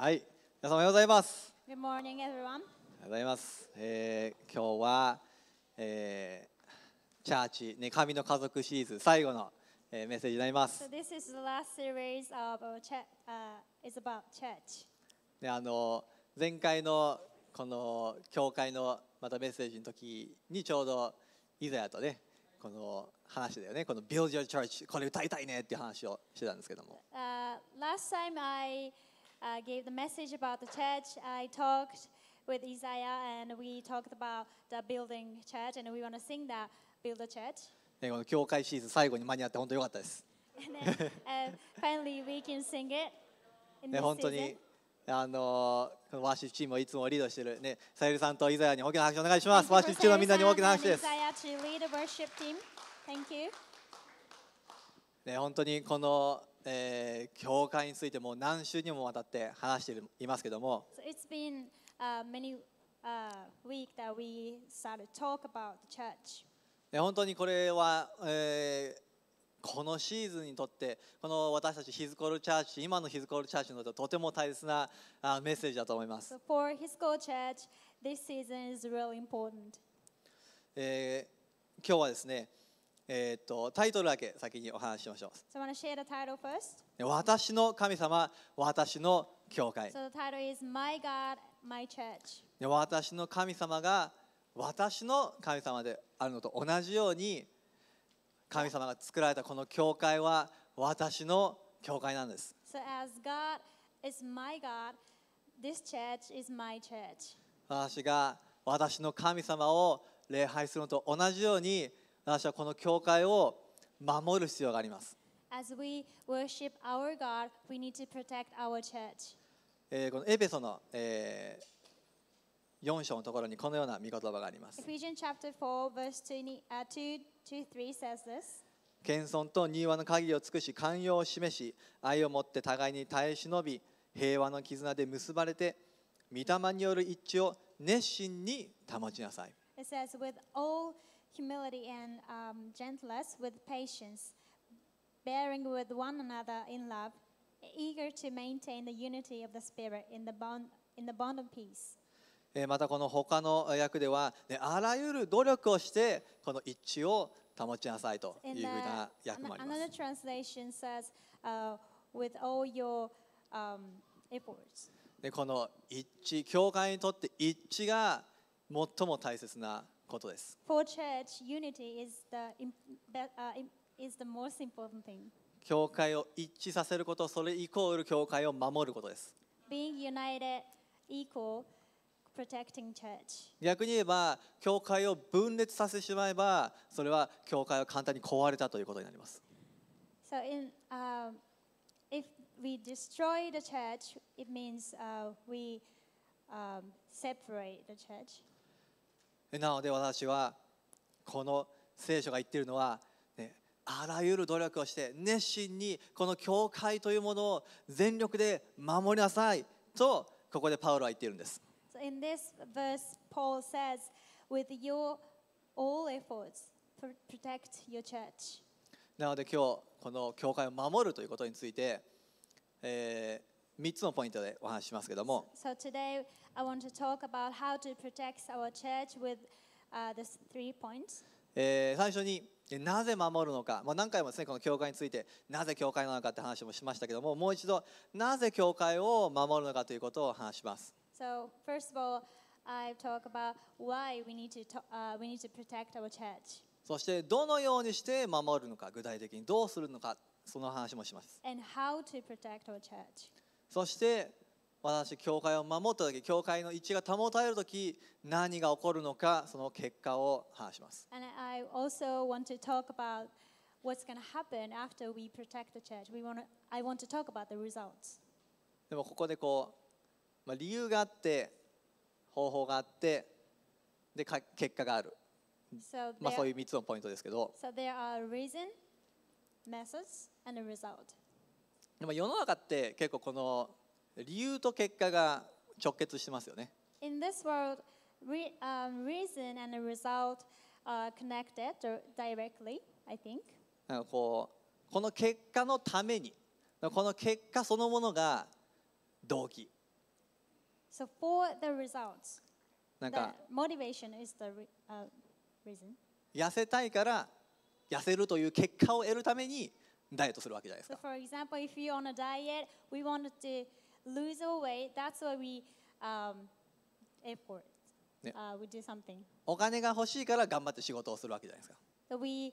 はい、皆さんおはようございます。Good morning, everyone. おはようございます。えー、今日は、えー、チャーチ、ね、神の家族シリーズ最後の、えー、メッセージになります。So、this is the last series of uh, is about church. で、あの前回のこの教会のまたメッセージの時にちょうどイザヤとね、この話だよね、この Build Your Church、これ歌いたいねっていう話をしてたんですけども。Uh, last time I u gave the message about the church. I talked with Isaiah and we talked about the building church and we want to sing that build a church. ね、この教会シーズ最後に間に合って本当にかったです。And then, uh, finally we can sing it ね、本当にあのこのワーシップチームをいつもリードしている、ね、さゆりさんとイザヤに大きな拍手をお願いします。ワーシップチームのみんなに大きな拍手ですね、本当にこのえー、教会についても何週にもわたって話していますけども、so it's been, uh, many, uh, week that we started talk about the church. 本当にこれは、えー、このシーズンにとってこの私たちヒズコールチャーチ今のヒズコールチャーチにとってとても大切なメッセージだと思います。So、for his church, this season is really important. えー、今日はですねえー、っとタイトルだけ先にお話ししましょう。So、私の神様、私の教会。So、i s My God, My 私の神様が私の神様であるのと同じように神様が作られたこの教会は私の教会なんです。So as God is my God, this church is my church. 私が私の神様を礼拝するのと同じように私はこの教会を守る必要があります。As we worship our God, we need to protect our church. えこのエペソの、えー、4章のところにこのような見言葉があります。Ephesians chapter 4, verse 2, uh, 2 to 3 says this. 謙遜と柔和の鍵を尽くし、寛容を示し、愛を持って互いに耐え忍び、平和の絆で結ばれて、御霊による一致を熱心に保ちなさい。It says, with all humility and um, gentleness with patience, bearing with one another in love, eager to maintain the unity of the Spirit in the bond, in the bond of peace. またこの他の訳では、ね、あらゆる努力をしてこの一致を保ちなさいというふうな訳もあります。Says, uh, with all your, um, efforts. でこの一致、教会にとって一致が最も大切なことです。For church, unity is the, uh, is the most important thing. 教会を一致させること、それイコール教会を守ることです。Being united equal protecting church. 逆に言えば、教会を分裂させてしまえば、それは教会は簡単に壊れたということになります。So in, uh, if we destroy the church, it means uh, we um, separate the church. なので私はこの聖書が言っているのは、ね、あらゆる努力をして熱心にこの教会というものを全力で守りなさいとここでパウロは言っているんです。So in this verse, Paul says, with your all efforts, protect your church. なので今日この教会を守るということについて、えー、3つのポイントでお話ししますけども。So today, I want to talk about how to protect our church with the three points. えー、最初になぜ守るのか、まあ、何回もです、ね、この教会についてなぜ教会なのかって話もしましたけどももう一度なぜ教会を守るのかということを話します。そしてどのようにして守るのか具体的にどうするのかその話もします。そして私教会を守った時教会の位置が保たれる時何が起こるのかその結果を話します。でもここでこう、まあ、理由があって方法があってで結果がある、まあそういう3つのポイントですけど、でも世の中って結構この理由と結果が直結してますよね。In this world, re,、um, reason and result are connected directly, I think. なんかこうこの結果のためにこの結果そのものが動機。So for the results, なんか the motivation is the、uh, reason. 痩せたいから痩せるという結果を得るためにダイエットするわけじゃないですか。So for example, if you're on a diet, we want to lose our weight. That's why we um, effort. ね Uh, we do something. お金が欲しいから頑張って仕事をするわけじゃないですか So we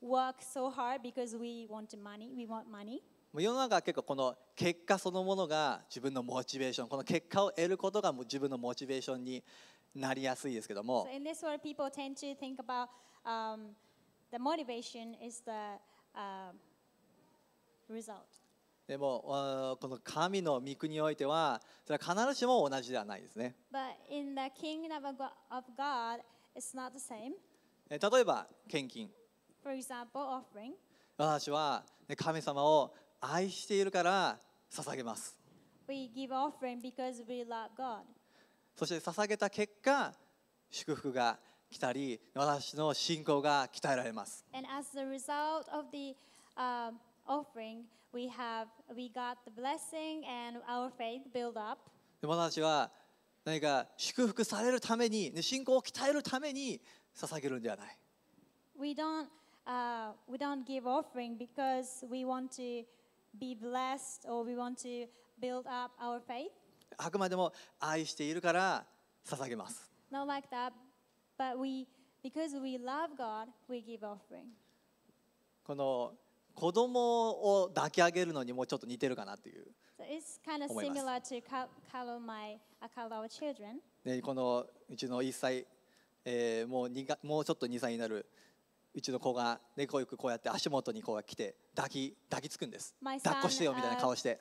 work so hard because we want money. We want money. もう世の中は結構この結果そのものが自分のモチベーションこの結果を得ることがもう自分のモチベーションになりやすいですけども So in this world, people tend to think about um, the motivation is the uh, result. でもこの神の御国においてはそれは必ずしも同じではないですね。例えば献金。example, 私は神様を愛しているから捧げます。We give offering because we love God. そして捧げた結果、祝福が来たり、私の信仰が鍛えられます。And as the result of the、uh, offering, we have we got the blessing and our faith build up. 私たちは何か祝福されるために、信仰を鍛えるために捧げるんではない。We don't、uh, we don't give offering because we want to be blessed or we want to build up our faith. あくまでも愛しているから捧げます。Not like that, but we because we love God, we give offering. この子供を抱き上げるのにもちょっと似てるかなっていう。ね、このうちの1歳、えー、もうがもうちょっと2歳になるうちの子が、猫よくこうやって足元にこうやって抱き抱きつくんです。抱っこしてよみたいな顔して。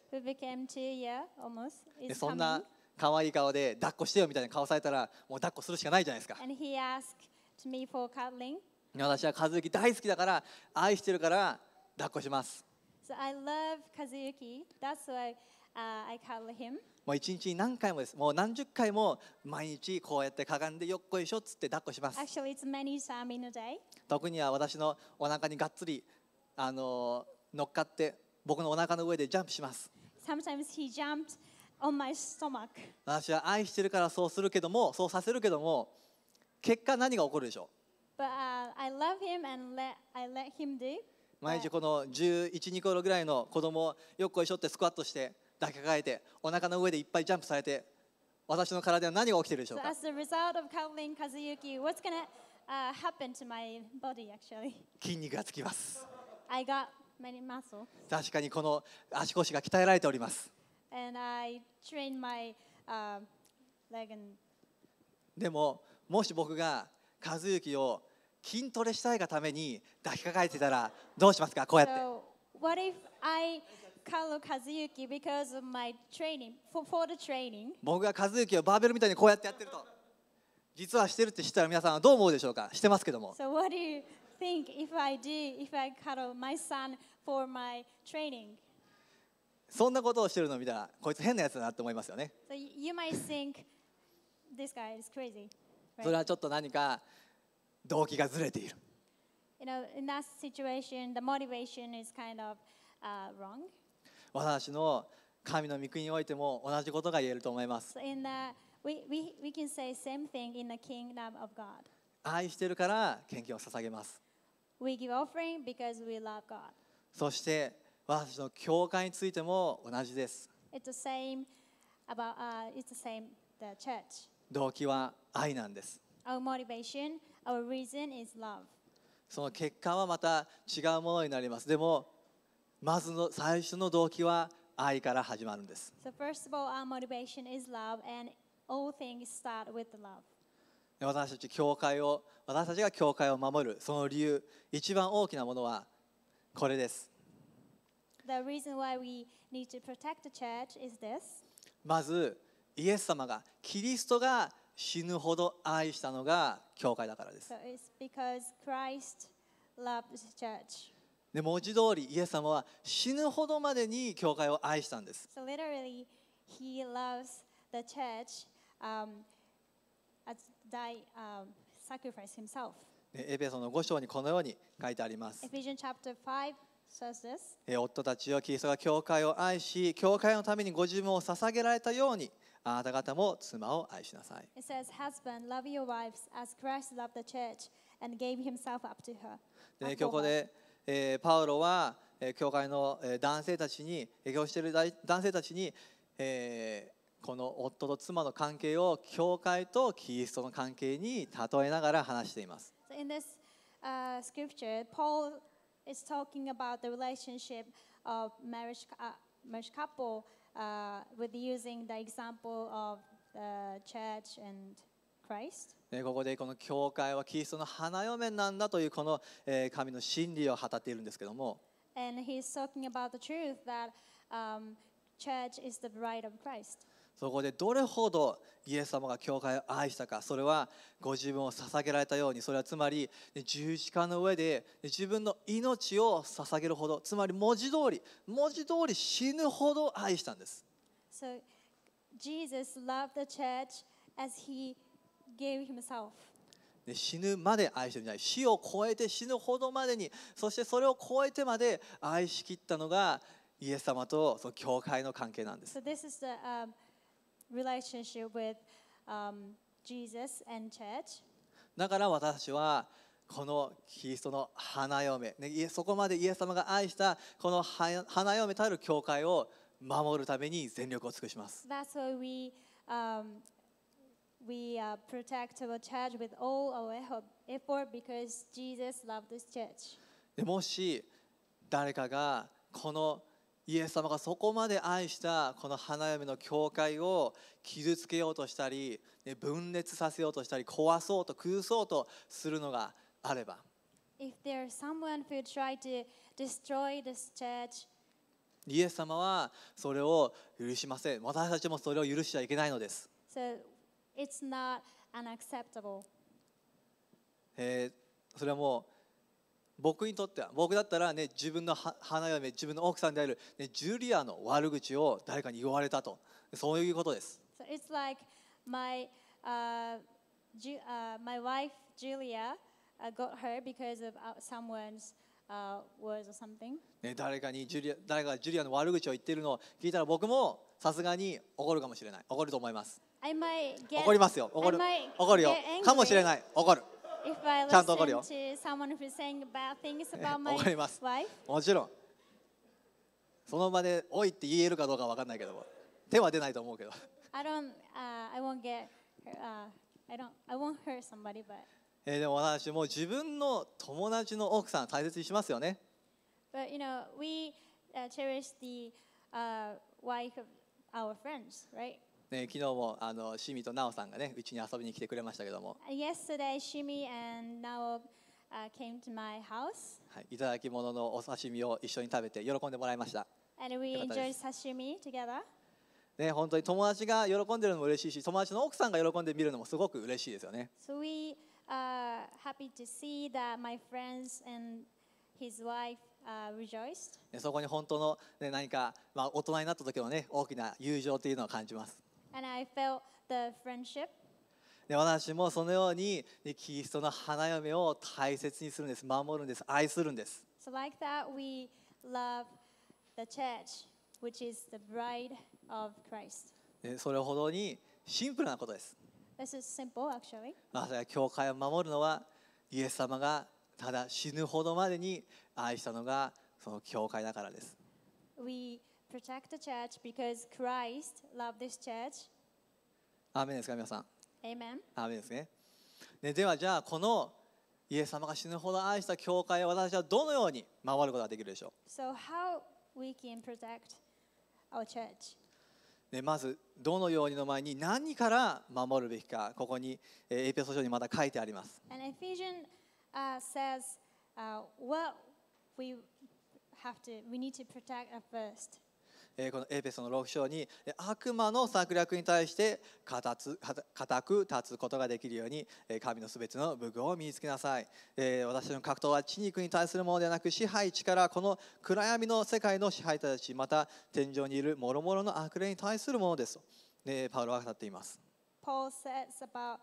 そんな可愛い顔で抱っこしてよみたいな顔されたらもう抱っこするしかないじゃないですか。And he asked me for cuddling. 私は和之大好きだから愛してるから。抱っこします。So I love Kazuyuki. That's why、uh, I call him. もう一日に何回もです。もう何十回も毎日こうやってかがんでよっこいしょっつって抱っこします。Actually, it's many time in a day. 特には私のお腹にがっつりあの乗っかって僕のお腹の上でジャンプします。Sometimes he jumped on my stomach. 私は愛してるからそうするけども、そうさせるけども、結果何が起こるでしょう But、uh, I love him and let, I let him do. 毎日この1112頃ぐらいの子供よっこいしょってスクワットして抱きかかえてお腹の上でいっぱいジャンプされて私の体は何が起きてるでしょうか、筋肉がつきます。確かにこの足腰が鍛えられております。でももし僕が和幸を筋トレしたいがために抱きかかえてたらどうしますかこうやって。僕が和幸をバーベルみたいにこうやってやってると実はしてるって知ったら皆さんはどう思うでしょうかしてますけどもそんなことをしてるの見たらこいつ変なやつだなって思いますよね、それはちょっと何か動機がずれている。You know, in that situation, the motivation is kind of、uh, wrong. 私の神の御国においても同じことが言えると思います。So in the, we, we, we can say same thing in the kingdom of God. 愛してるから献金を捧げます。We give offering because we love God. そして私の教会についても同じです。It's the same about,、uh, it's the same the church. 動機は愛なんです。Our motivation Our reason is love. その結果はまた違うものになります。でも、まずの最初の動機は愛から始まるんです。So first of all, our motivation is love, and all things start with love. 私たち教会を私たちが教会を守るその理由一番大きなものはこれです。The reason why we need to protect the church is this. まずイエス様がキリストが死ぬほど愛したのが教会だからです。で文字通りイエス様は死ぬほどまでに教会を愛したんです。エペソの5章にこのように書いてあります。夫たちよ、キリストが教会を愛し、教会のためにご自分を捧げられたように。あなた方も妻を愛しなさい。It says, Husband, love your wives as Christ loved the church and gave himself u ここで、ー、パウロは、えー、教会の男性たちに、影響している男性たちに、えーこの夫と妻の関係を教会とキリストの関係に例えながら話しています。uh, with using the example of the church and Christ. And he's talking about the truth that、um, church is the bride of Christ. そこでどれほどイエス様が教会を愛したかそれはご自分を捧げられたようにそれはつまり十字架の上で自分の命を捧げるほどつまり文字通り文字通り死ぬほど愛したんです。So, Jesus loved the church as he gave himself. 死ぬまで愛してるんじゃない死を超えて死ぬほどまでにそしてそれを超えてまで愛しきったのがイエス様とその教会の関係なんです。So this is the, um, relationship with、um, Jesus and church. だから私はこのキリストの花嫁、ね、そこまでイエス様が愛したこの花嫁たる教会を守るために全力を尽くします。That's why we,、um, we uh, protect our church with all our effort because Jesus loved this church. もし誰かがこのイエス様がそこまで愛したこの花嫁の教会を傷つけようとしたり分裂させようとしたり壊そうと崩そうとするのがあれば If there's someone who tried to destroy this church, イエス様はそれを許しません私たちもそれを許しちゃいけないのです、so、it's not unacceptable. えー、それはもう僕にとっては僕だったらね自分の花嫁自分の奥さんである、ね、ジュリアの悪口を誰かに言われたとそういうことです。So it's like my, uh, Ju uh, my wife Julia got her because of someone's uh, words or something. ね誰かにジュリア誰かがジュリアの悪口を言っているのを聞いたら僕もさすがに怒るかもしれない怒ると思います。g e t 怒りますよ怒る怒るよかもしれない怒る。If I ちゃんと怒る listen よ。to someone who's saying bad things about my 怒ります wife, もちろんその場で「おい」って言えるかどうかわかんないけども手は出ないと思うけど I don't, uh, I won't get, uh, I don't, I won't hurt somebody, but, えーでも私もう自分の友達の奥さん大切にしますよね but you know, we uh, cherish the uh, wife of our friends, right? ね、昨日もあのシミとナオさんがね、うちに遊びに来てくれましたけども。Yesterday, Shimi and Nao came to my house. はい、いただき物ののお刺身を一緒に食べて喜んでもらいました。And we enjoyed sashimi together. ね、本当に友達が喜んでるのも嬉しいし、友達の奥さんが喜んで見るのもすごく嬉しいですよね。So we are happy to see that my friends and his wife そこに本当の、ね、何か、まあ、大人になった時のね大きな友情というのを感じます。And I felt the friendship. で私もそのようにキリストの花嫁を大切にするんです、守るんです、愛するんです。So like that, we love the church, which is the bride of Christ. それほどにシンプルなことです。This is simple, actually. まさか教会を守るのはイエス様がただ死ぬほどまでに愛したのがその教会だからです。We protect the church because Christ loved this church. アーメンですか皆さん。Amen. アーメンですね。ねではじゃあこのイエス様が死ぬほど愛した教会を私はどのように守ることができるでしょう。So how we can protect our church? ね、まず、どのようにの前に何から守るべきか、ここに、えー、エペソ書にまだ書いてあります。このエペソの6章に悪魔の策略に対して固く立つことができるように神のすべての武具を身につけなさい私の格闘は血肉に対するものではなく支配力この暗闇の世界の支配者たちまた天井にいる諸々の悪霊に対するものですとパウロは語っています。Paul says about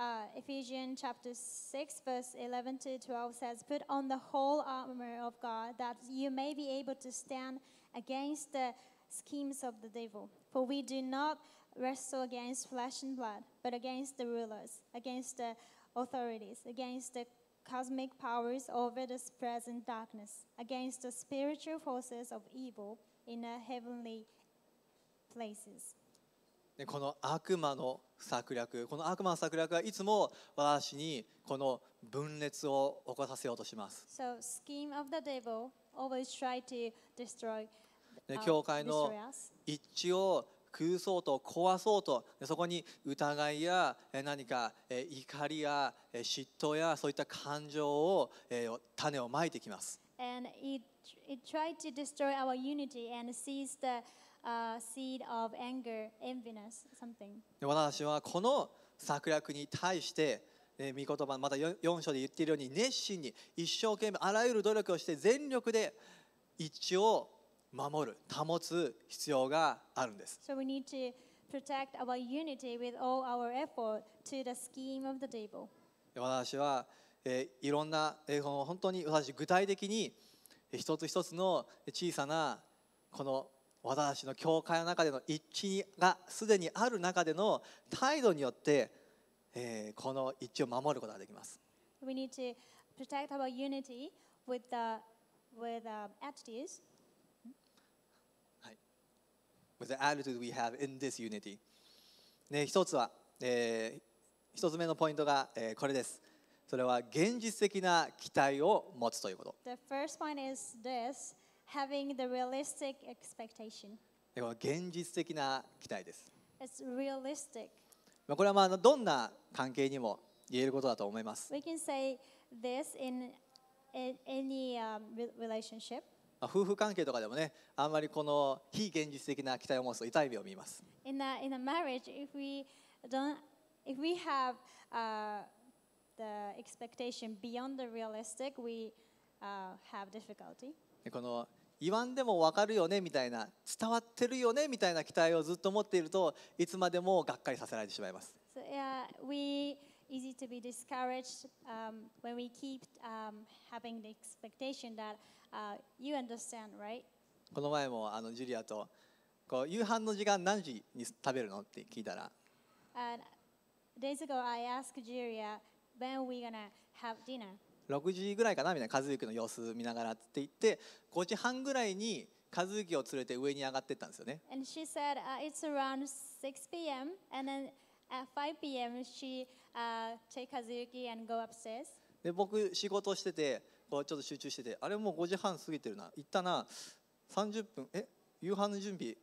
Uh, Ephesians chapter 6, verse 11 to 12 says, Put on the whole armor of God that you may be able to stand against the schemes of the devil. For we do not wrestle against flesh and blood, but against the rulers, against the authorities, against the cosmic powers over this present darkness, against the spiritual forces of evil in the heavenly places. でこの悪魔の策略この悪魔の策略はいつも私にこの分裂を起こさせようとします。So, scheme of the devil で教会の一致を崩そうと壊そうとそこに疑いや何か怒りや嫉妬やそういった感情を種をまいてきます。私はこの策略に対してえ御言葉また 4, 書章で言っているように熱心に一生懸命あらゆる努力をして全力で一致を守る保つ必要があるんです。So we need to protect our unity with all our effort to the scheme of the devil. 私は、えー、いろんな、えー、本当に私具体的に一つ一つの小さなこの私の教会の中での一致がすでにある中での態度によってえー、この一致を守ることができます。We need to protect our unity with the, with the attitudes. はい。With the attitude we have in this unity. ね、一つは、えー、一つ目のポイントが、えー、これです。それは現実的な期待を持つということ。The first point is this, having the realistic expectation. 現実的な期待です。It's realistic. まあ、これはまあどんな関係にも言えることだと思います。We can say this in any relationship. 夫婦関係とかでもね、あんまりこの非現実的な期待を持つと痛い目を見ます。In a, in a marriage, if we don't, if we have、uh, the expectation beyond the realistic, we、uh, have difficulty. この言わんでも分かるよねみたいな伝わってるよねみたいな期待をずっと持っているといつまでもがっかりさせられてしまいます。So, yeah, we easy to be discouraged um, when we keep um, having the expectation that uh, you understand, right? この前もあのジュリアとこう夕飯の時間何時に食べるのって聞いたら。And days ago I asked Julia when we gonna have dinner. 6時ぐらいかなみたいな和幸の様子見ながらって言って5時半ぐらいに和幸を連れて上に上がってったんですよね。And she said、uh, it's around 6 p.m. and then at 5 p.m. she、uh, take Kazuki and go upstairs. で僕仕事しててこうちょっと集中しててあれもう5時半過ぎてるな行ったな30分え夕飯の準備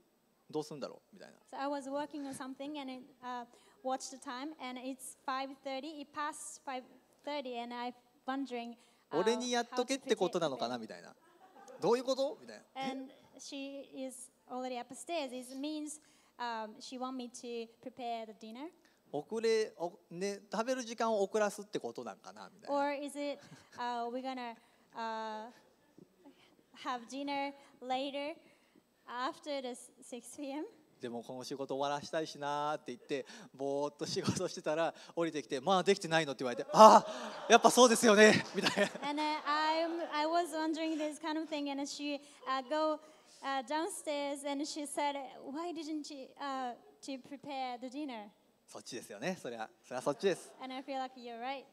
どうするんだろうみたいな。So I was working on something and it,、uh, watched the time and it's 5:30 it passed 5:30 and I wondering. 俺にやっとけってことなのかなみたいな。どういうことみたいな。And she is already upstairs. It means、um, she want me to prepare the dinner. 遅れおね食べる時間を遅らすってことなんかなみたいな。Or is it、uh, we're gonna、uh, have dinner later after the 6 p.m. でもこの仕事終わらしたいしなって言ってぼーっと仕事してたら降りてきてまあできてないのって言われてああやっぱそうですよねみたいな。And I, I was wondering this kind of thing and she、uh, go uh, downstairs and she said why didn't you、uh, to prepare the dinner? そっちですよねそれはそれはそっちです。And I feel like you're right.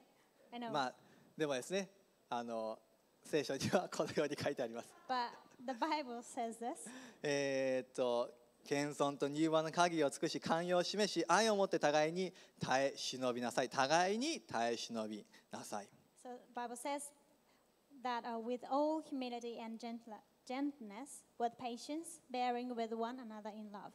I know. まあでもですねあの聖書にはこのように書いてあります。But the Bible says this. えっと謙遜と柔和の鍵を尽くし寛容を示し愛を持って互いに耐え忍びなさい互いに耐え忍びなさい So the Bible says that with all humility and gentleness, with patience, bearing with one another in love.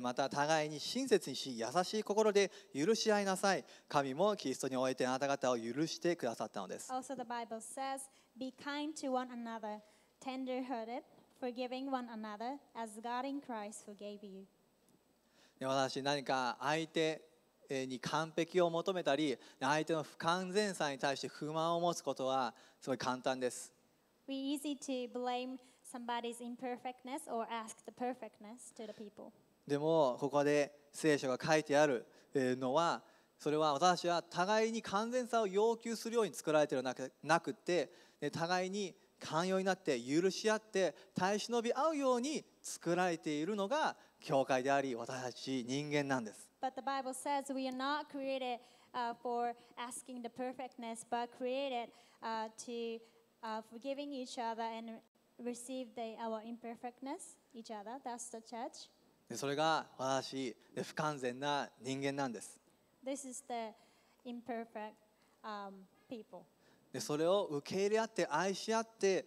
また互いに親切にし優しい心で許し合いなさい神もキリストにおいてあなた方を許してくださったのです Also the Bible says, be kind to one another, tender-hearted, forgiving one another as God in Christ forgave you. 私何か相手に完璧を求めたり相手の不完全さに対して不満を持つことはすごい簡単です。でもここで聖書が書いてあるのはそれは私は互いに完全さを要求するように作られているなくて互いに寛容になって許し合って耐え忍び合うように作られているのが教会であり私たち人間なんです。But the Bible says we are not created、uh, for asking the perfectness, but created、uh, to、uh, forgiving each other and receive the, our imperfectness, each other. That's the church. でそれが私不完全な人間なんです。This is the imperfect、um, people. でそれを受け入れ合って愛し合って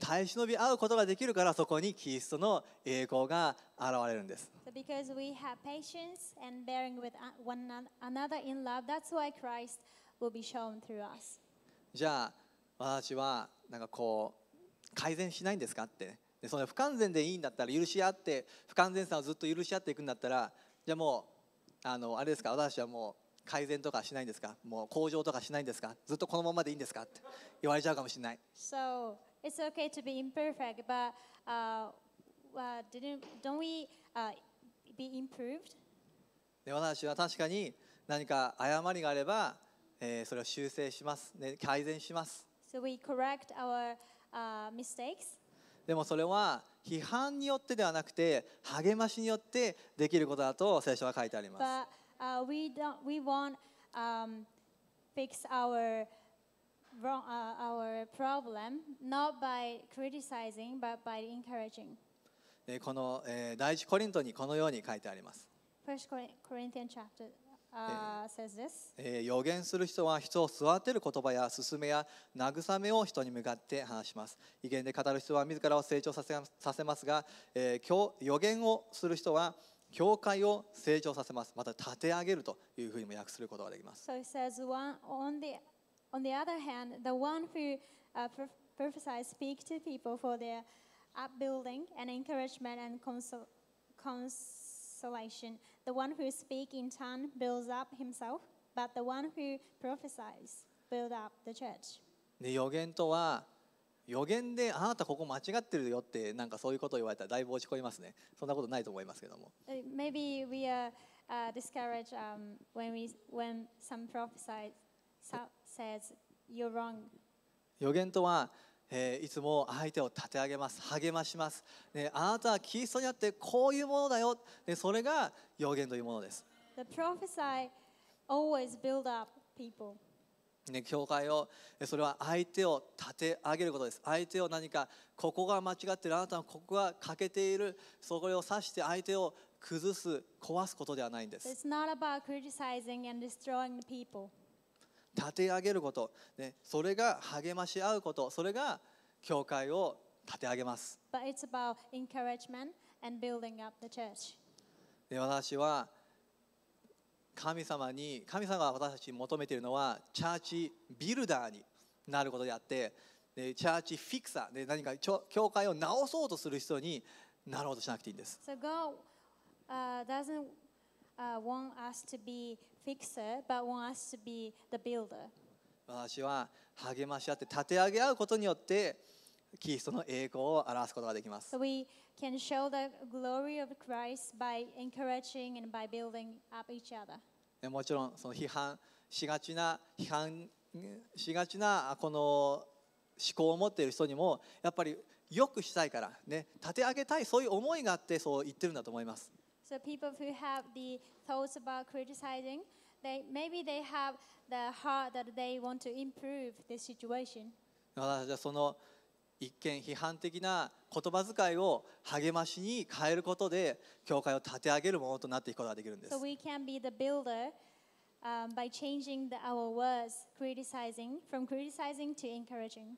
耐え忍び合うことができるからそこにキリストの栄光が現れるんです。じゃあ私はなんかこう改善しないんですかって、でその不完全でいいんだったら許し合って不完全さをずっと許し合っていくんだったらじゃあもうあのあれですか私はもう改善とかしないんですかもう向上とかしないんですかずっとこのままでいいんですかって言われちゃうかもしれない。So, it's okay to be imperfect, but、uh, uh, didn't, don't we、uh, be improved? で私は確かに何か誤りがあれば、えー、それを修正します、ね、改善します。So we correct our, uh, mistakes. でもそれは批判によってではなくて励ましによってできることだと聖書は書いてあります。But u we don't we won't u fix our problem not by criticizing but by encouraging. この第一コリントにこのように書いてあります。予言する人は人を育てる言葉や勧めや慰めを人に向かって話します。威厳で語る人は自らを成長させますが、え今日予言をする人は教会を成長させます。また立て上げるというふうにも訳することができます。So it says, one, on, the, on the other hand, the one who、uh, prophesies speak to people for their upbuilding and encouragement and consol consolation. The one who speaks in tongue builds up himself, but the one who prophesies builds up the church. で予言とは予言であなたここ間違ってるよってなんかそういうことを言われたらだいぶ落ち込みますねそんなことないと思いますけども Maybe we are、uh, discouraged、um, when, we, when some prophesy says you're wrong 予言とはえー、いつも相手を立て上げます励まします、ね、あなたはキリストにあってこういうものだよ、ね、それが予言というものです The prophesy always build up people ね、教会をそれは相手を立て上げることです相手を何かここが間違ってるあなたのここが欠けているそれを指して相手を崩す壊すことではないんです立て上げること、ね、それが励まし合うことそれが教会を立て上げます私は神様に神様が私たちに求めているのはチャーチビルダーになることであってチャーチフィクサーで何か教会を直そうとする人になろうとしなくていいんです。So God, uh, uh, want us to be fixer, but want us to be the builder. 私は励まし合って立て上げ合うことによってキリストの栄光を表すことができます。So we can show the glory of Christ by encouraging and by building up each other. でもちろんその批判しがちな批判しがちなこの思考を持っている人にもやっぱりよくしたいからね立て上げたいそういう思いがあってそう言ってるんだと思います。So people who have the thoughts about criticizing, they maybe they have the heart that they want to improve t h i situation. s だからじゃその一見批判的な言葉遣いを励ましに変えることで教会を立て上げるものとなっていくことができるんです。So we can be the builder um, by changing the, our words, criticizing, from criticizing to encouraging.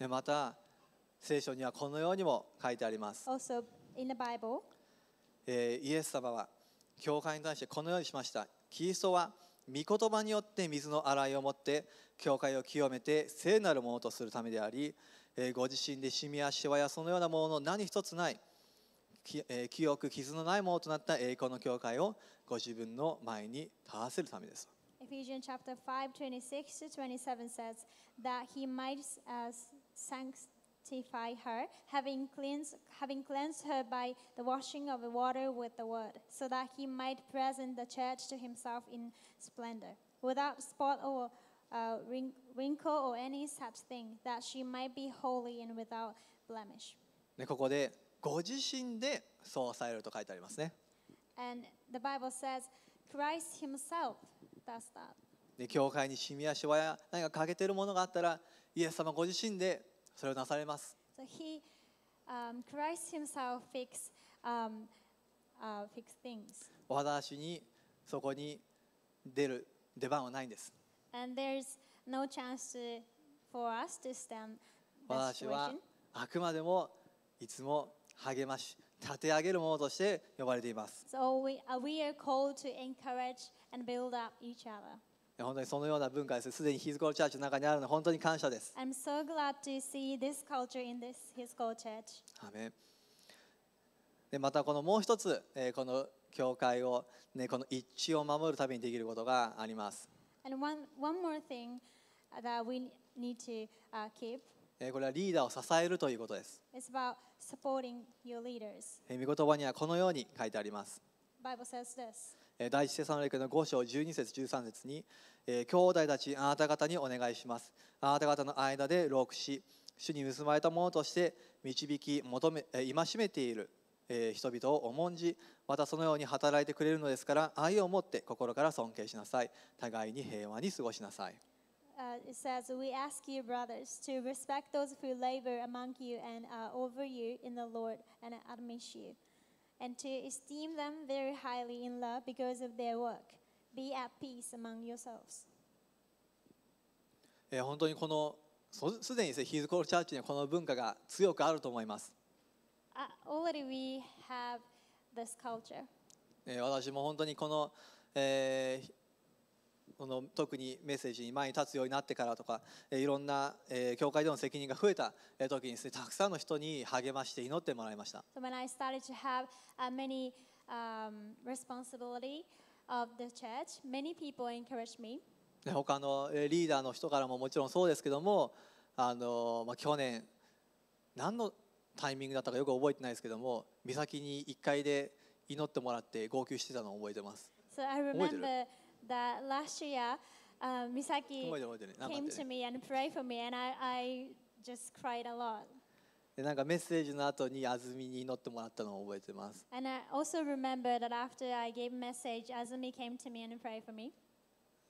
でまた、聖書にはこのようにも書いてあります。Also, in the Bible, えー、イエス様は教会に対してこのようにしました。キリストは御言葉によって水の洗いを持って教会を清めて聖なるものとするためであり、ご自身でシミやしわやそのようなもの何一つない清く傷のないものとなった栄光の教会をご自分の前に立たせるためです。Ephesians chapter 5, 26 27 says that he might uh, sanctify her, having cleansed, having cleansed her by the washing of the water with the word, so that he might present the church to himself in splendor, without spot or uh, wrinkle or any such thing, that she might be holy and without blemish. ね、ここでご自身でそうされると書いてありますね。And the Bible says, Christ himself does that. で教会にシミやしわや何か欠けているものがあったら、イエス様ご自身でそれをなされます。So he, um, Christ himself fix, um, uh, fix things. 私にそこに出る出番はないんです。And there's no chance to, for us to stand 私は situation. あくまでもいつも励まし立て上げるものとして呼ばれています So we, uh, we are called to encourage and build up each other. 本当にそのような文化ですすでにヒズコロチャーチの中にあるので本当に感謝です I'm so glad to see this culture in this His Call Church. アーメンでまたこのもう一つ、えーこの教会を、ね、この一致を守るためにできることがあります And one, one more thing that we need to keep. これはリーダーを支えるということです。見御言葉にはこのように書いてあります。第一世サの5章12節13節に、え兄弟たちあなた方にお願いします。あなた方の間で老苦し、主に結まれたものとして導き求め、え戒めているえー、人々を重んじまたそのように働いてくれるのですから愛を持って心から尊敬しなさい互いに平和に過ごしなさい。Uh, it says, We ask you, brothers, to respect those who labor among you and are over you in the Lord and admonish you, and to esteem them very highly in love because of their work. Be at peace among yourselves. えー、本当にこのすでにヒーズコールチャーチにはこの文化が強くあると思います。already we have this culture. 私も本当にこの、えー、この特にメッセージに前に立つようになってからとかいろんな、えー、教会での責任が増えた時にです、ね、たくさんの人に励まして祈ってもらいました。So when I started to have、many、um, responsibility of the church, many people encouraged me. 他のリーダーの人からももちろんそうですけどもあの、まあ、去年何のタイミングだったかよく覚えてないですけども美咲に1階で祈ってもらって号泣してたのを覚えてます。So I remember that last year、uh, Misaki came to me and prayed for me and I, I just cried a lot. でなんかメッセージの後にあずみに祈ってもらったのを覚えてます。And I also remember that after I gave message, Azumi came to me and prayed for me.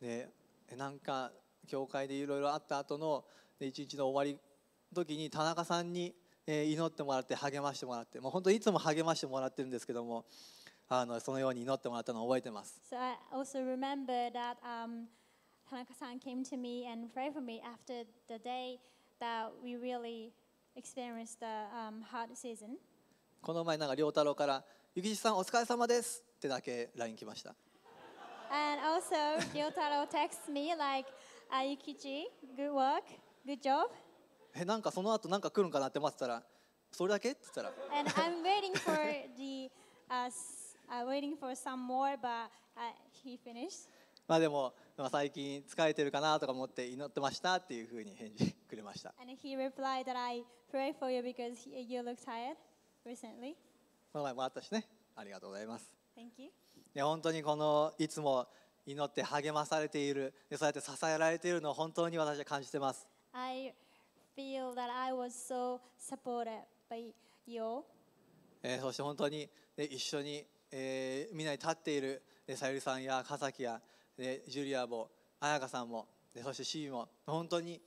でなんか教会でいろいろあった後の一日の終わり時に田中さんにえ祈ってもらって励ましてもらってもう本当いつも励ましてもらってるんですけどもあのそのように祈ってもらったのを覚えてます。So I also remember that、um, Tanaka-san came to me and prayed for me after the day that we really experienced the、um, hard season. この前なんか良太郎から「ゆきじさんお疲れ様です」ってだけ LINE 来ました。And also 良太郎 texts me like、uh, ゆきじ good work good job えなんかその後なんか来るんかなって待ってたらそれだけって言ったらまあでも、まあ、最近疲れてるかなとか思って祈ってましたっていうふうに返事くれましたこの前もあったしねありがとうございます Thank you 本当にこのいつも祈って励まされているでそうやって支えられているのを本当に私は感じてます I feel that I was so supported by you. えー、そして本当に、ね、一緒に、えー、みんなに立っている、ね、さゆりさんや笠木や、ね、ジュリアも彩香さんも、ね、そしてシーも本当に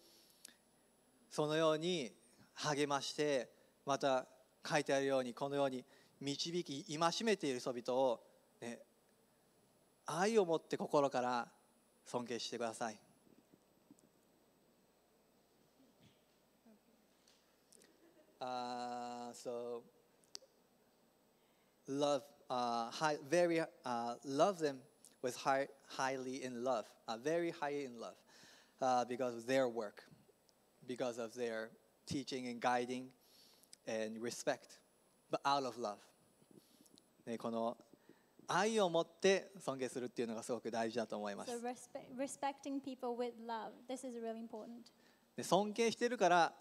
そのように励ましてまた書いてあるようにこのように導き戒めている人々を、ね、愛を持って心から尊敬してください。Uh, so love uh, high, very uh, love them with high, highly in love, very high in love, because of their work, because of their teaching and guiding, and respect, but out of love. love。ね、この愛を持って尊敬するっていうのがすごく大事だと思います。So、respect, respecting people with love. This is really important. で尊敬してるから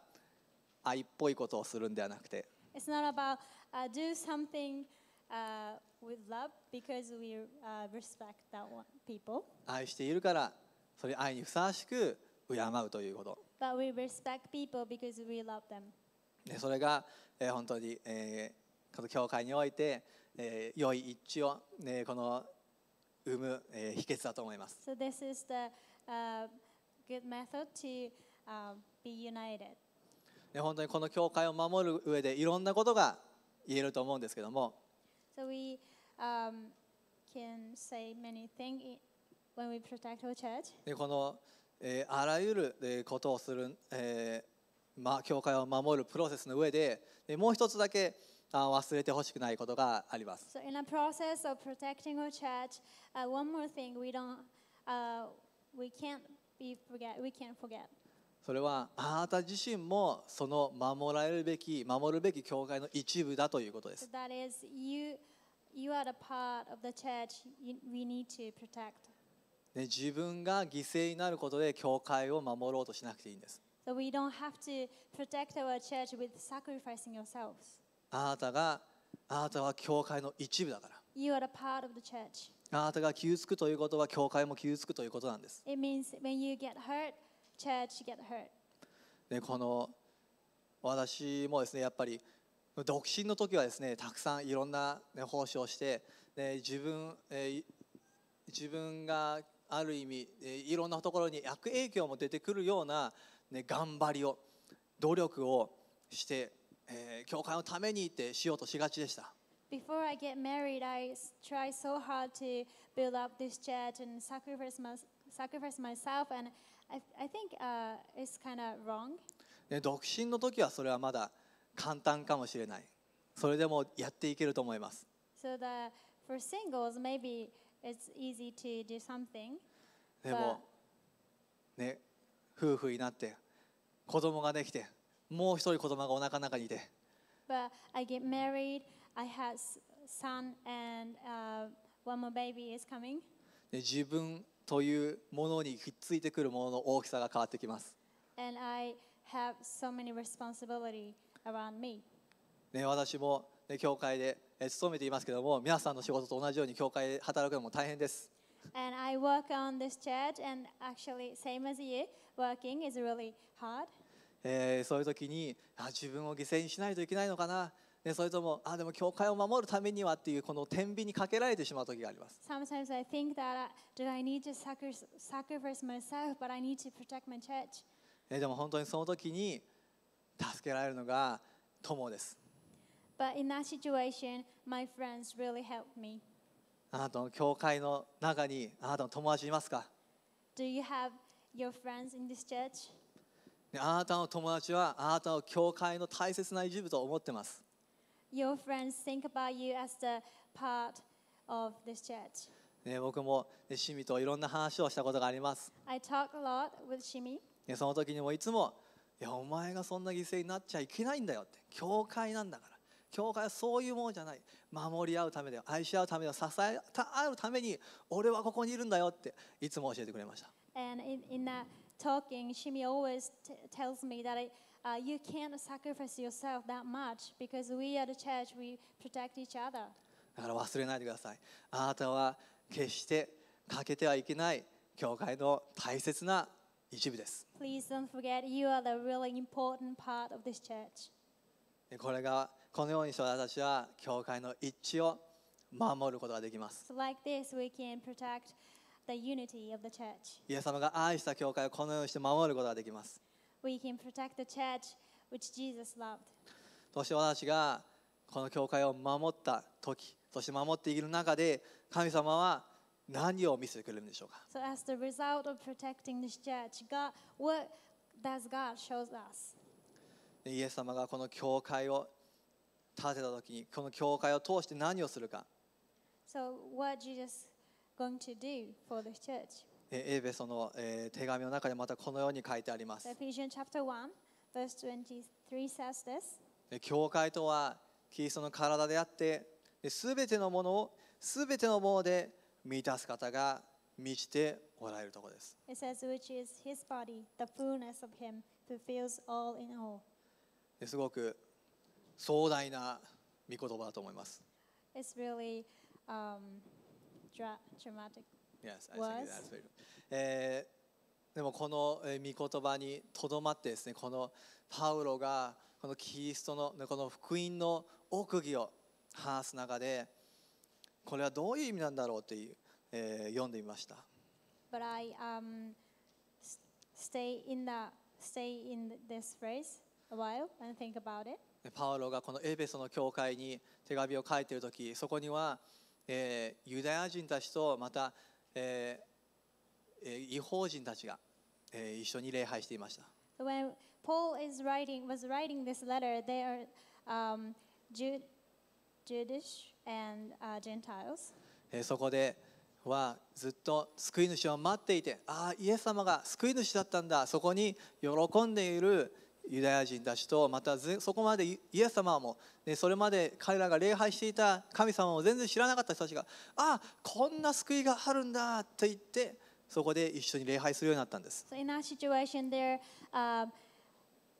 愛っぽいことをするんではなくて It's not about、uh, do something、uh, with love because we、uh, respect that one, people 愛しているからそれ愛にふさわしく敬うということ But we respect people because we love them でそれが、えー、本当に、えー、この教会において、えー、良い一致を、ね、この生む、えー、秘訣だと思います。So this is the、uh, good method to、uh, be united. ね、本当にこの教会を守る上でいろんなことが言えると思うんですけども。So we, um, can say many things when we protect our church. でこの、えー、あらゆる、えー、ことをする、えーまあ、教会を守るプロセスの上ででもう一つだけあ忘れてほしくないことがあります。So in a process of protecting our church,、uh, one more thing we don't,、uh, we can't be forget, we can't forget. それはあなた自身もその守られるべき守るべき教会の一部だということです。ね、自分が犠牲になることで教会を守ろうとしなくていいんです。So、we don't have to protect our church with sacrificing yourselves. あなたがあなたは教会の一部だから。You are a part of the church. あなたが傷つくということは教会も傷つくということなんです。It means when you get hurt, church get hurt. でこの私もですねやっぱり独身の時はですねたくさんいろんな、ね、奉仕をして自分、え自分がある意味、えいろんなところに悪影響も出てくるような、ね、頑張りを努力をして、えー、教会のためにってしようとしがちでした。Before I get married, I try so hard to build up this church and sacrifice, my, sacrifice myself and I think uh, it's kind of wrong. で独身の時はそれはまだ簡単かもしれない。それでもやっていけると思います。So the, for singles, maybe it's easy to do something. でも、ね、夫婦になって子供ができてもう一人子供がお腹の中にいて。But I get married, I had son and、uh, one more baby is coming. で自分というものにひっついてくるものの大きさが変わってきます。ね、私も、ね、教会で勤めていますけれども、皆さんの仕事と同じように教会で働くのも大変です。えそういう時にあ自分を犠牲にしないといけないのかな。ね、それともあでも教会を守るためにはっていうこの天秤にかけられてしまう時があります。でも本当にその時に助けられるのが友です。あなたの教会の中にあなたの友達いますかあなたの友達はあなたの教会の大切な一部と思ってます。your friends think about you as the part of this church. ね、僕も、ね、シミといろんな話をしたことがあります。I talk a lot with Shimi. ね、その時にもいつも、いや、お前がそんな犠牲になっちゃいけないんだよって、教会なんだから。教会はそういうものじゃない。守り合うためだよ。愛し合うためだよ。支え合うために、俺はここにいるんだよって、いつも教えてくれました。And in, in that talking, Shimi always tells me that I uh, you can't sacrifice yourself that much because we a r e the church, we protect each other. だから忘れないでください。あなたは決して欠けてはいけない教会の大切な一部です。Please don't forget you are the really important part of this church. これがこのようにして私は教会の一致を守ることができます。So like this, we can protect the unity of the church. イエス様が愛した教会をこのようにして守ることができます。そして私がこの教会を守った時そして守っている中で神様は何を見せてくれるんでしょうかイエス様がこの教会を建てた時にこの教会を通して何をするか。エーベソの手紙の中でまたこのように書いてあります。教会とはキリストの体であって、すべてのものをすべてのもので満たす方が満ちておられるところです。すごく壮大な御言葉だと思います。Yes, a s えー、でもこの御言葉にとどまってですね、このパウロがこのキリストのこの福音の奥義を話す中で、これはどういう意味なんだろうという、えー、読んでみました。But I、um, stay in the stay in this phrase a while and think about it. パウロがこのエベソの教会に手紙を書いている時そこには、えー、ユダヤ人たちとまたえー、違法人たちが、えー、一緒に礼拝していました。So、when Paul is writing, was writing this letter, they are、um, Jew, Jewish and、uh, Gentiles. そこではずっと救い主を待っていて、ああ、イエス様が救い主だったんだ、そこに喜んでいるユダヤ人たちとまたそこまでイエス様も、ね、それまで彼らが礼拝していた神様を全然知らなかった人たちが「ああこんな救いがあるんだ」と言ってそこで一緒に礼拝するようになったんです。So in our situation there, uh,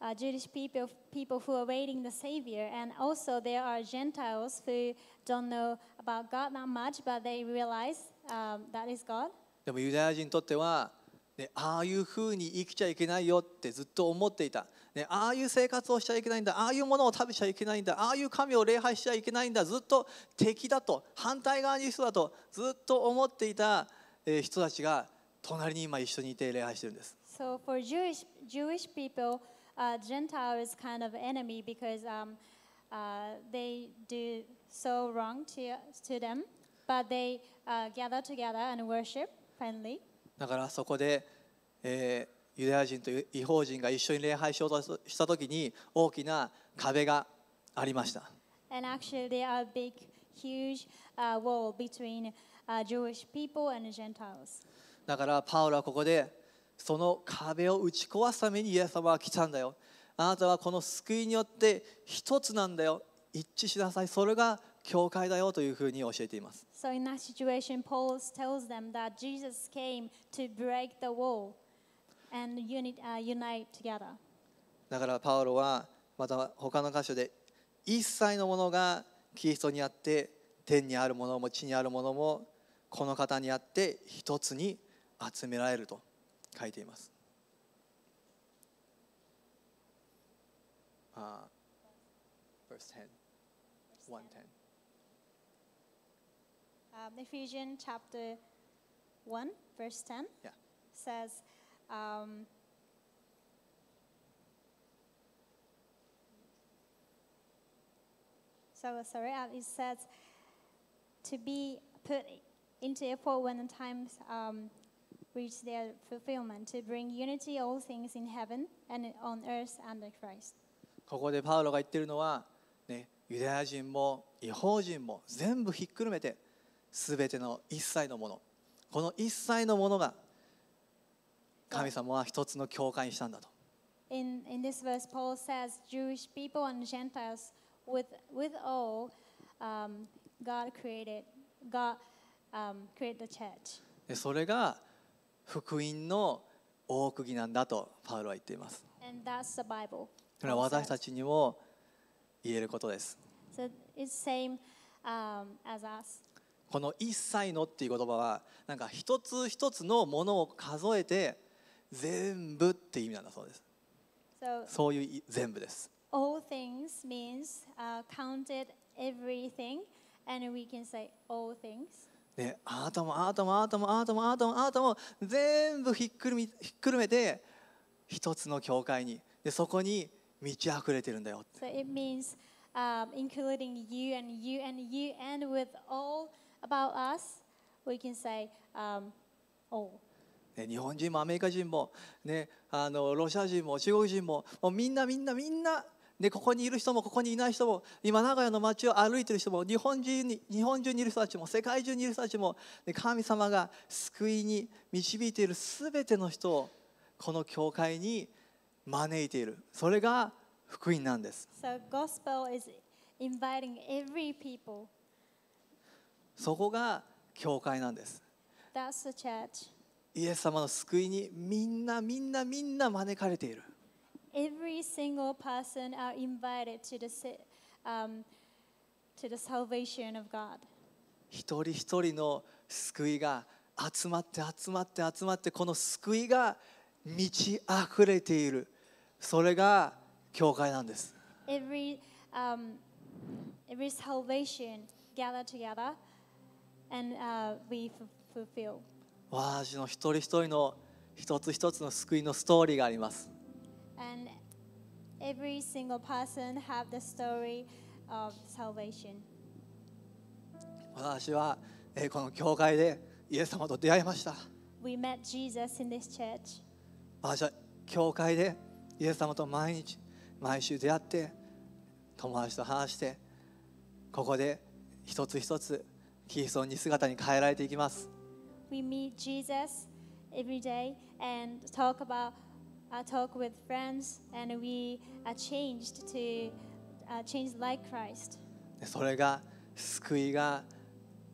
uh, Jewish people, people who are waiting the Savior, and also there are Gentiles who don't know about God that much, but they realize、um, that is God. でもユダヤ人にとっては、ね、ああいうふうに生きちゃいけないよってずっと思っていた。ね、ああいう生活をしちゃいけないんだああいうものを食べちゃいけないんだああいう神を礼拝しちゃいけないんだずっと敵だと反対側にいる人だとずっと思っていた人たちが隣に今一緒にいて礼拝してるんです。So for Jewish, Jewish people, uh, Gentile is kind of enemy because um, uh, they do so wrong to, to them, but they uh, gather together and worship finally. だからそこで、えーユダヤ人という違法人が一緒に礼拝しようとしたときに大きな壁がありました。だからパウロはここでその壁を打ち壊すためにイエス様は来たんだよ。あなたはこの救いによって一つなんだよ。一致しなさい。それが教会だよというふうに教えています。だからパウロはまた他の箇所で一切のものがキリストにあって天にあるものも地にあるものもこの方にあって一つに集められると書いています。Uh, verse 1 110. Um, Ephesians chapter 1, verse 10 yeah. says, Um, so sorry, um, it says to be put into effort when the times um, reach their fulfillment, to bring unity all things in heaven and on earth under Christ. ここでパウロが言ってるのは、ね、ユダヤ人も違法人も全部ひっくるめてすべての一切のものこの一切のものが神様は一つの教会にしたんだと。In, in this verse, Paul says Jewish people and Gentiles with, with all、um, God created, God、um, created the church. でそれが福音の大釘なんだとパウロは言っています。And that's the Bible. それは私たちにも言えることです。So it's same, um, as us. この一切のっていう言葉はなんか一つ一つのものを数えて全部っていう意味なんだそうです。So, そういう全部です。All things means、uh, counted everything, and we can say all things. ね、あなたもあなたもあなたもあなたもあなたもあなたも全部ひっくるみひっくるめて一つの教会にでそこに満ち溢れてるんだよ。So it means、um, including you and you and you and with all about us, we can say、um, all. ね、日本人もアメリカ人も、ね、あのロシア人も中国人ももうみんなみんなみんな、ね、ここにいる人もここにいない人も今名古屋の街を歩いてる人も日本中に日本中にいる人たちも世界中にいる人たちも、ね、神様が救いに導いているすべての人をこの教会に招いているそれが福音なんです。So, gospel is inviting every people. そこが教会なんです。That's the church. イエス様の救いにみんなみんなみんな招かれている。Every single person are invited to the, um, to the salvation of God. 一人一人の救いが集まって集まって集まってこの救いが満ち溢れているそれが教会なんです。Every, um, every salvation gathered together and、uh, we fulfill. 私の一人一人の一つ一つの救いのストーリーがあります。私は、えこの教会でイエス様と出会いました。We met Jesus in this church. 私は教会でイエス様と毎日、毎週出会って、友達と話して、ここで一つ一つキリストに姿に変えられていきます。we meet Jesus every day and talk about uh, talk with friends and we are changed to uh, change like Christ. それが救いが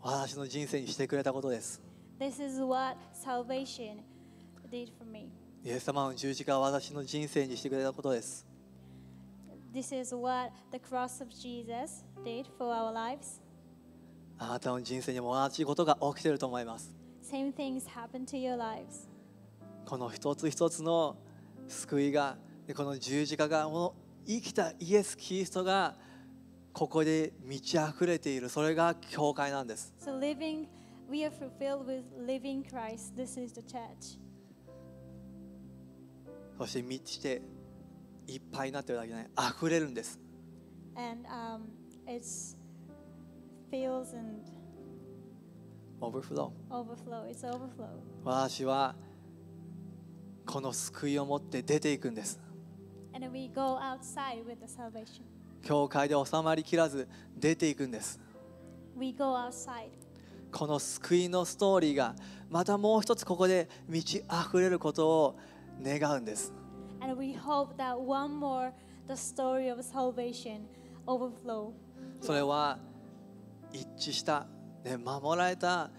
私の人生にしてくれたことです。This is what salvation did for me. イエス様の十字架は私の人生にしてくれたことです。This is what the cross of Jesus did for our lives. あなたの人生にも同じことが起きていると思います。Same things happen to your lives. この一つ一つの救いがこの十字架がこの生きたイエス・キリストがここで満ち溢れているそれが教会なんです。So living, we are fulfilled with living Christ. This is the church. そして満ちていっぱいになってるだけじゃない溢れるんです。And、um, it feels and o v e r f 私はこの救いを持って出ていくんです。教会で収まりきらず出ていくんです。この救いのストーリーがまたもう一つここで満ちあふれることを願うんです。それは一致したね、守られた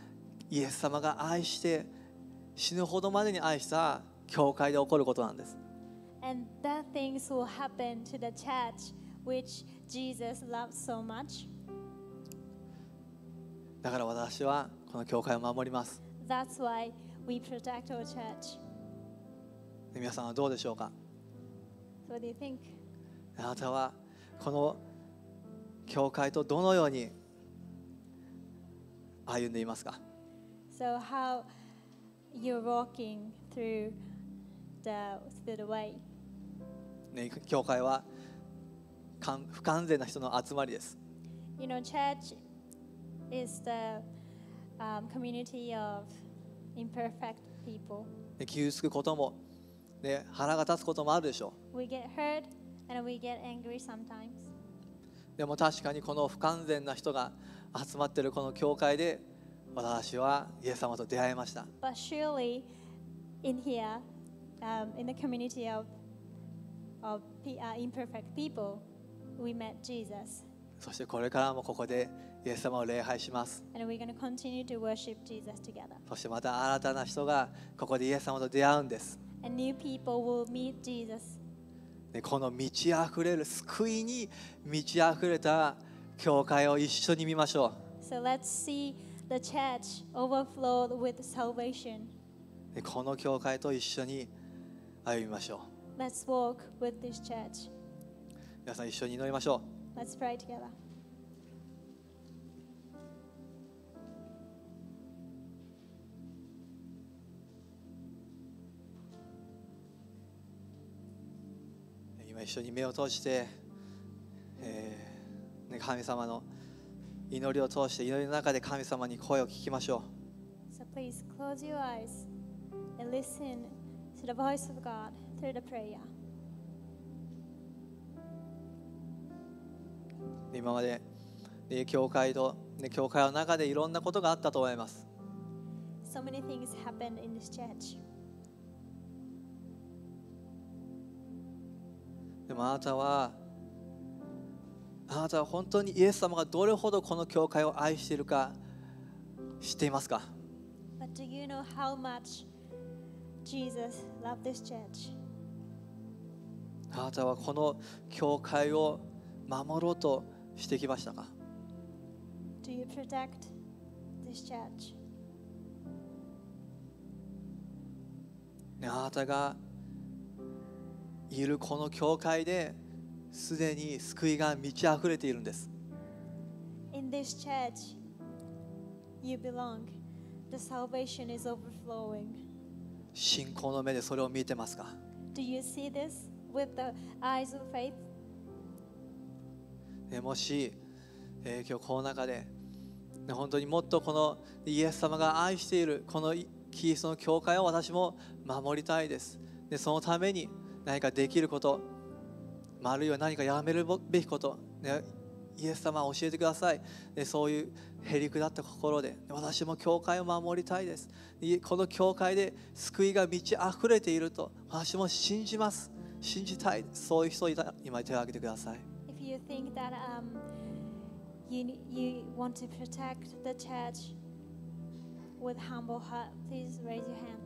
イエス様が愛して死ぬほどまでに愛した教会で起こることなんです。だから私はこの教会を守ります。That's why we protect our church. 皆さんはどうでしょうか What do you think? あなたはこの教会とどのように歩んでいますか So how you're walking through the, through the way? ね、教会は不完全な人の集まりです。You know, church is the、um, community of imperfect people. 傷つくことも、ね、腹が立つこともあるでしょう。We get hurt and we get angry sometimes. でも確かにこの不完全な人が集まっているこの教会で私はイエス様と出会いました。そしてこれからもここでイエス様を礼拝します。そしてまた新たな人がここでイエス様と出会うんです。この満ち溢れる救いに満ち溢れた教会を一緒に見ましょう。So let's see the church overflowed with salvation. でこの教会と一緒に歩みましょう。Let's walk with this church. 皆さん一緒に祈りましょう。Let's pray together. 今一緒に目を閉じてに神様の祈りを通して祈りの中で神様に声を聞きましょう。So please close your eyes and listen to the voice of God through the prayer. 今まで、ね、教会と、ね、教会の中でいろんなことがあったと思います。So many things happened in this church. でもあなたはあなたは本当にイエス様がどれほどこの教会を愛しているか知っていますか But do you know how much Jesus loved this church? あなたはこの教会を守ろうとしてきましたか Do you protect this church? あなたがいるこの教会ですでに救いが満ち溢れているんです In this church you belong the salvation is overflowing 信仰の目でそれを見てますか Do you see this with the eyes of faith? もし、えー、今日この中で本当にもっとこのイエス様が愛しているこのキリストの教会を私も守りたいですでそのために何かできることあるいは何かやめるべきこと、ね、イエス様教えてくださいでそういうへりくだった心で私も教会を守りたいですこの教会で救いが満ち溢れていると私も信じます信じたいそういう人いた今手を挙げてください If you think that、um, you, you want to protect the church with humble heart please raise your hand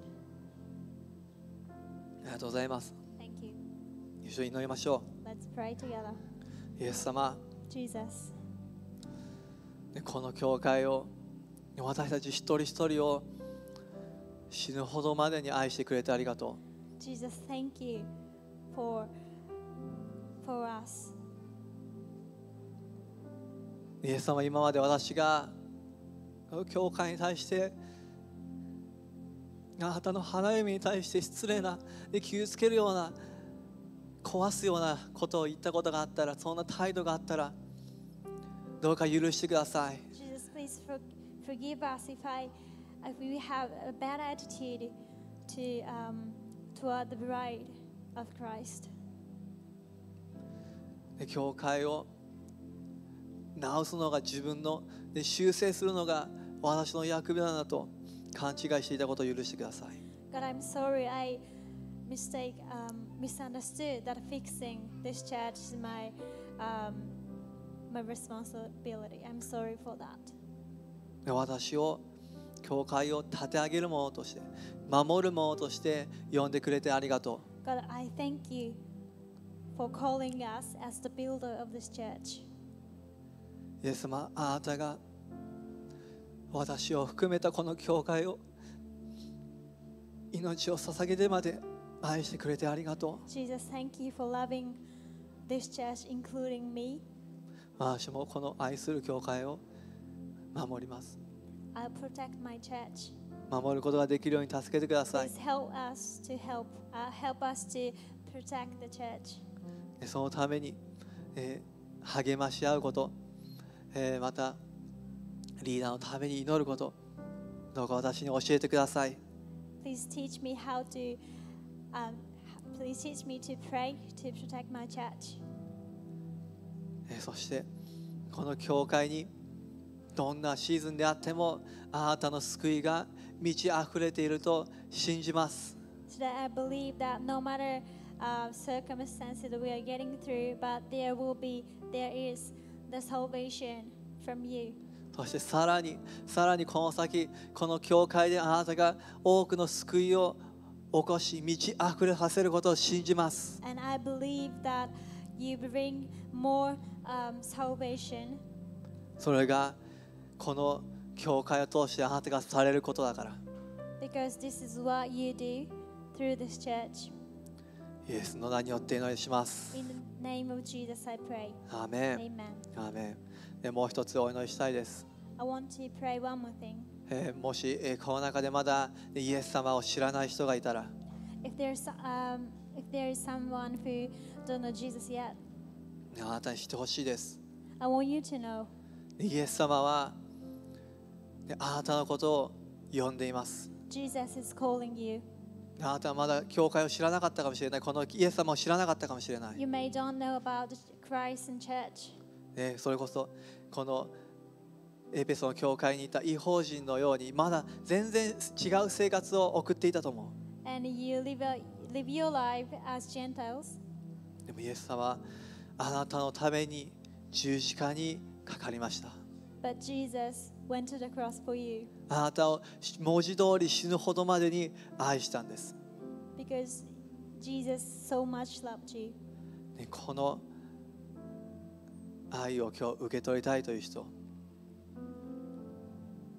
ありがとうございます Thank you. 一緒に祈りましょう Let's pray together. イエス様 Jesus. この教会を私たち一人一人を死ぬほどまでに愛してくれてありがとう Jesus, thank you for, for us. イエス様今まで私が教会に対してあなたの花嫁に対して失礼なで傷つけるような壊すようなことを言ったことがあったらそんな態度があったらどうか許してください Jesus, please forgive us if, I, if we have a bad attitude to,、um, toward the bride of Christ 教会を直すのが自分の修正するのが私の役目なんだと勘違いしていたことを許してください God, I'm sorry I mistake、um, misunderstood that fixing this church is my, um, my responsibility. I'm sorry for that. 私を教会を立て上げるものとして守るものとして呼んでくれてありがとう。God, I thank you for calling us as the builder of this church. イエス様、あなたが私を含めたこの教会を命を捧げてまで愛してくれてありがとう。Jesus, thank you for loving this church, including me. 私もこの愛する教会を守ります。I'll protect my church. 守ることができるように助けてください。Please help us to help,、uh, help us to protect the church. そのために、えー、励まし合うこと、えー、またリーダーのために祈ること、どうか私に教えてください。Please teach me how to そしてこの教会にどんなシーズンであってもあなたの救いが満ち溢れていると信じます。そしてさらにさらにこの先この教会であなたが多くの救いを起こし満ち溢れさせることを信じます。And I believe that you bring more, um, salvation. それがこの教会を通してあなたがされることだから。Because this is what you do through this church. イエスの名によって祈りします。In the name of Jesus, I pray. アーメン。Amen. アーメンでもう一つお祈りしたいです。I want to pray one more thing. えもし、えこの中でまだイエス様を知らない人がいたらあなたに知ってほしいです。イエス様はあなたのことを呼んでいます。あなたはまだ教会を知らなかったかもしれない。このイエス様を知らなかったかもしれない。You may don't know about c それこそこのエペソの教会にいた違法人のようにまだ全然違う生活を送っていたと思う。And you live, live your life as Gentiles. でもイエス様はあなたのために十字架にかかりました。But Jesus went to the cross for you. あなたを文字通り死ぬほどまでに愛したんです。Because Jesus so much loved you. この愛を今日受け取りたいという人。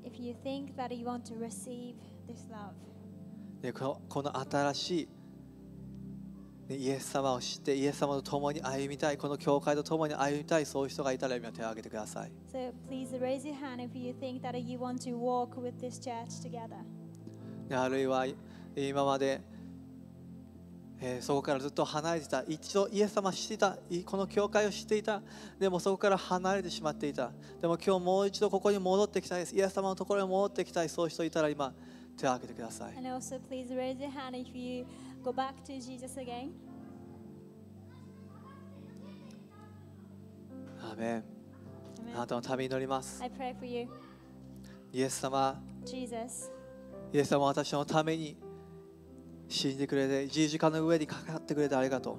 if you think that you want to receive this love でこのこの新しい、イエス様を知ってイエス様と共に歩みたいこの教会と共に歩みたいそういう人がいたら今手を挙げてください。あるいは今までえー、そこからずっと離れていた一度イエス様を知っていたこの教会を知っていたでもそこから離れてしまっていたでも今日もう一度ここに戻ってきたいですイエス様のところに戻ってきたいそういう人いたら今手を挙げてください a l s o アメンあなたのために祈りますイエス様イエス様私のために死んでくれて十字架の上にかかってくれてありがとう。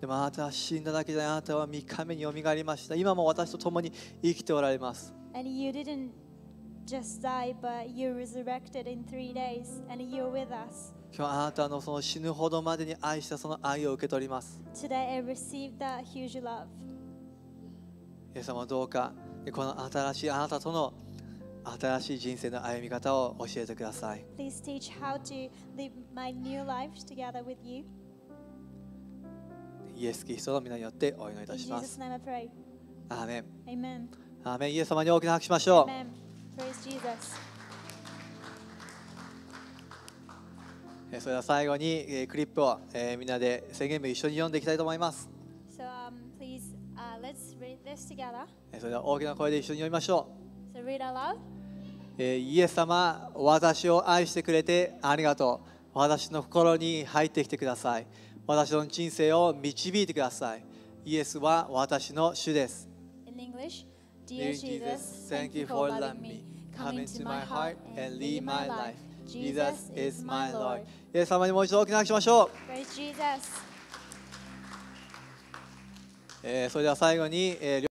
でもあなたは死んだだけで、あなたは3日目によみがえりました。今も私と共に生きておられます。今日あなたのその死ぬほどまでに愛したその愛を受け取ります。イエス様どうかこの新しいあなたとの新しい人生の歩み方を教えてください。イエス・キリストの皆によってお祈りいたします。Name, アーメン。アーメン。イエス様に大きな拍手しましょう。それでは最後にクリップを、えー、みんなで宣言文一緒に読んでいきたいと思います。s それでは大きな声で一緒に読みましょう。イエス様私を愛してくれてありがとう私の心に入ってきてください私の人生を導いてくださいイエスは私の主です In English, Dear Jesus, thank you for loving me. Come into my heart and lead my life. Jesus is my Lord. イエス様にもう一度大きな拍手しましょう。Praise Jesus. それでは最後に、